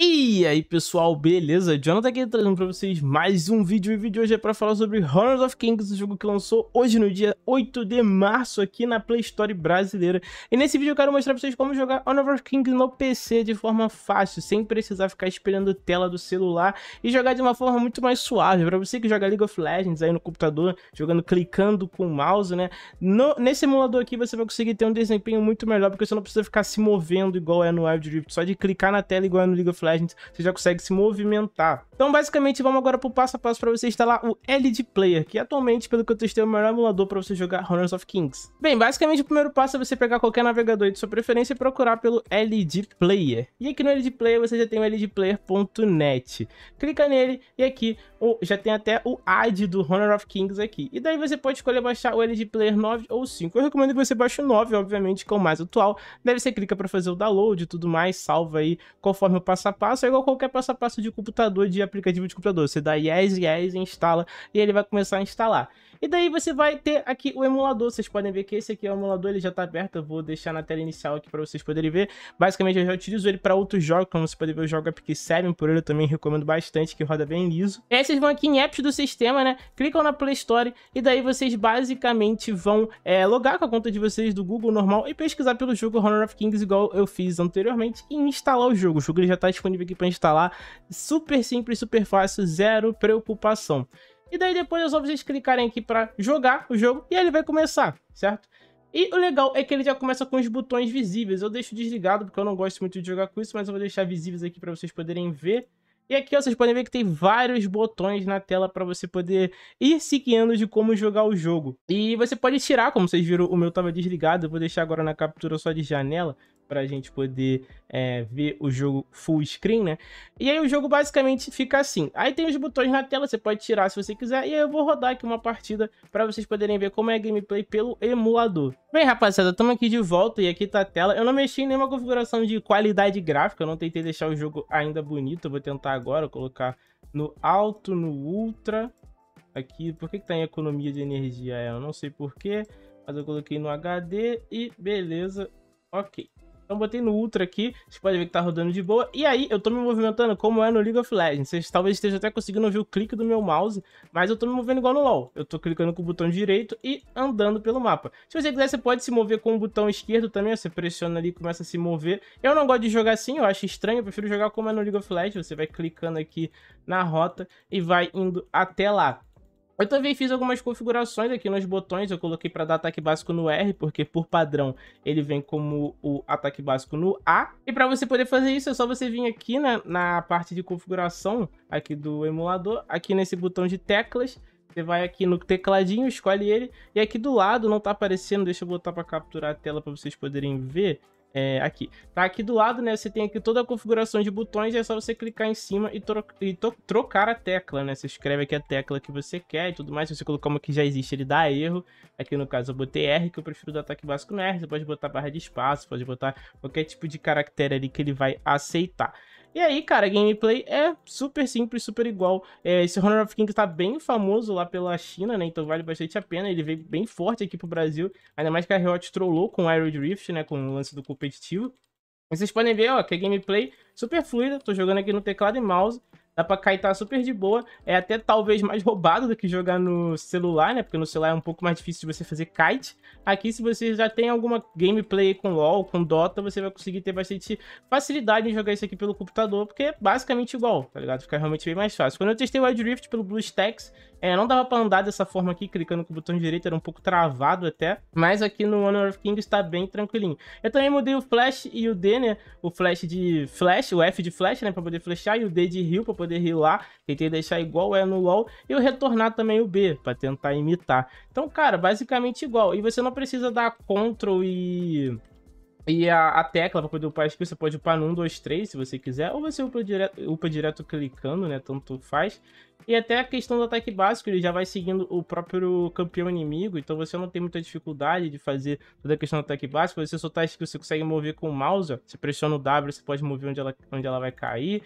E E aí pessoal, beleza? Jonathan aqui trazendo pra vocês mais um vídeo e o vídeo hoje é pra falar sobre Honor of Kings, o jogo que lançou hoje no dia 8 de março aqui na Play Store brasileira. E nesse vídeo eu quero mostrar pra vocês como jogar Honor of Kings no PC de forma fácil, sem precisar ficar esperando tela do celular e jogar de uma forma muito mais suave. Pra você que joga League of Legends aí no computador, jogando clicando com o mouse, né? No, nesse emulador aqui você vai conseguir ter um desempenho muito melhor, porque você não precisa ficar se movendo igual é no Wild Rift, só de clicar na tela igual é no League of Legends, você já consegue se movimentar. Então, basicamente, vamos agora pro passo a passo para você instalar o LD Player, que atualmente, pelo que eu testei, é o melhor emulador para você jogar Honors of Kings. Bem, basicamente, o primeiro passo é você pegar qualquer navegador de sua preferência e procurar pelo LD Player. E aqui no LD Player você já tem o ldplayer.net. Clica nele e aqui já tem até o ID do Honor of Kings aqui. E daí você pode escolher baixar o LD Player 9 ou 5. Eu recomendo que você baixe o 9, obviamente, que é o mais atual. Daí você clica para fazer o download e tudo mais, salva aí conforme o passo a passo. É igual qualquer passo a passo de computador de aplicativo de computador. Você dá yes, yes, instala e ele vai começar a instalar. E daí você vai ter aqui o emulador, vocês podem ver que esse aqui é o emulador, ele já está aberto, eu vou deixar na tela inicial aqui para vocês poderem ver. Basicamente eu já utilizo ele para outros jogos, como você pode ver eu jogo Epic7 por ele, eu também recomendo bastante, que roda bem liso. E aí vocês vão aqui em apps do sistema, né, clicam na Play Store e daí vocês basicamente vão é, logar com a conta de vocês do Google normal e pesquisar pelo jogo Honor of Kings igual eu fiz anteriormente e instalar o jogo. O jogo ele já está disponível aqui para instalar, super simples, super fácil, zero preocupação. E daí depois é só vocês clicarem aqui para jogar o jogo e ele vai começar, certo? E o legal é que ele já começa com os botões visíveis. Eu deixo desligado porque eu não gosto muito de jogar com isso, mas eu vou deixar visíveis aqui para vocês poderem ver. E aqui ó, vocês podem ver que tem vários botões na tela para você poder ir seguindo de como jogar o jogo. E você pode tirar, como vocês viram, o meu estava desligado, eu vou deixar agora na captura só de janela, para a gente poder é, ver o jogo full screen, né? E aí o jogo basicamente fica assim. Aí tem os botões na tela, você pode tirar se você quiser. E aí eu vou rodar aqui uma partida para vocês poderem ver como é a gameplay pelo emulador. Bem, rapaziada, estamos aqui de volta e aqui tá a tela. Eu não mexi em nenhuma configuração de qualidade gráfica, eu não tentei deixar o jogo ainda bonito. Eu vou tentar agora colocar no alto, no ultra. Aqui, por que, que tá em economia de energia? É, eu não sei porquê, mas eu coloquei no HD e beleza, ok. Então botei no Ultra aqui, vocês podem ver que tá rodando de boa. E aí eu tô me movimentando como é no League of Legends. Vocês talvez estejam até conseguindo ouvir o clique do meu mouse, mas eu tô me movendo igual no LoL. Eu tô clicando com o botão direito e andando pelo mapa. Se você quiser, você pode se mover com o botão esquerdo também, você pressiona ali e começa a se mover. Eu não gosto de jogar assim, eu acho estranho, eu prefiro jogar como é no League of Legends. Você vai clicando aqui na rota e vai indo até lá. Eu também fiz algumas configurações aqui nos botões, eu coloquei para dar ataque básico no R, porque por padrão ele vem como o ataque básico no A. E para você poder fazer isso é só você vir aqui na, na parte de configuração aqui do emulador, aqui nesse botão de teclas, você vai aqui no tecladinho, escolhe ele, e aqui do lado não está aparecendo, deixa eu botar para capturar a tela para vocês poderem ver. É, aqui. Tá aqui do lado, né? Você tem aqui toda a configuração de botões é só você clicar em cima e, tro e trocar a tecla, né? Você escreve aqui a tecla que você quer e tudo mais. Se você colocar uma que já existe, ele dá erro. Aqui no caso eu botei R, que eu prefiro do ataque básico no R. Você pode botar barra de espaço, pode botar qualquer tipo de caractere ali que ele vai aceitar. E aí, cara, a gameplay é super simples, super igual. É, esse Honor of Kings tá bem famoso lá pela China, né? Então vale bastante a pena. Ele veio bem forte aqui pro Brasil. Ainda mais que a Riot trollou com o Iron Drift, né? Com o lance do competitivo. Vocês podem ver, ó, que a gameplay super fluida. Tô jogando aqui no teclado e mouse dá pra kaitar tá super de boa. É até talvez mais roubado do que jogar no celular, né? Porque no celular é um pouco mais difícil de você fazer kite. Aqui, se você já tem alguma gameplay com LoL, com Dota, você vai conseguir ter bastante facilidade em jogar isso aqui pelo computador, porque é basicamente igual, tá ligado? Fica realmente bem mais fácil. Quando eu testei o Wild Rift pelo BlueStacks, é, não dava pra andar dessa forma aqui, clicando com o botão direito, era um pouco travado até, mas aqui no Honor of Kings tá bem tranquilinho. Eu também mudei o Flash e o D, né? O Flash de Flash, o F de Flash, né? Pra poder flechar, e o D de Heal pra poder poder ir tentei deixar igual é no LoL e eu retornar também o B para tentar imitar. Então, cara, basicamente igual. E você não precisa dar Ctrl e e a, a tecla para poder upar skill, você pode upar no 1, 2, 3 se você quiser, ou você upa direto, upa direto clicando, né? Tanto faz. E até a questão do ataque básico, ele já vai seguindo o próprio campeão inimigo, então você não tem muita dificuldade de fazer toda a questão do ataque básico. Você soltar a skill, você consegue mover com o mouse, ó. você pressiona o W, você pode mover onde ela, onde ela vai cair.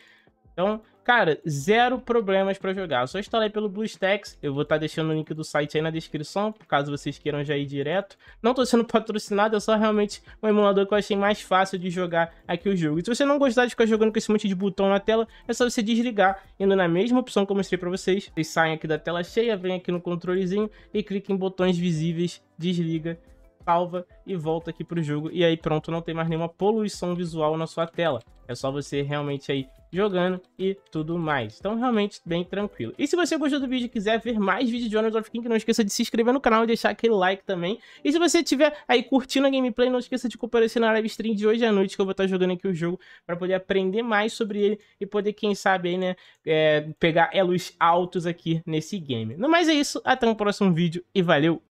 Então, cara, zero problemas para jogar. Eu só instalei pelo BlueStacks. Eu vou estar tá deixando o link do site aí na descrição, caso vocês queiram já ir direto. Não tô sendo patrocinado, é só realmente um emulador que eu achei mais fácil de jogar aqui o jogo. E se você não gostar de ficar jogando com esse monte de botão na tela, é só você desligar, indo na mesma opção que eu mostrei para vocês. Vocês saem aqui da tela cheia, vem aqui no controlezinho e clica em botões visíveis, desliga salva e volta aqui para o jogo. E aí pronto, não tem mais nenhuma poluição visual na sua tela. É só você realmente aí jogando e tudo mais. Então, realmente, bem tranquilo. E se você gostou do vídeo e quiser ver mais vídeos de Honor of King, não esqueça de se inscrever no canal e deixar aquele like também. E se você estiver aí curtindo a gameplay, não esqueça de comparecer na live stream de hoje à noite, que eu vou estar jogando aqui o jogo para poder aprender mais sobre ele e poder, quem sabe, aí, né, é, pegar elos altos aqui nesse game. No mais é isso, até o um próximo vídeo e valeu!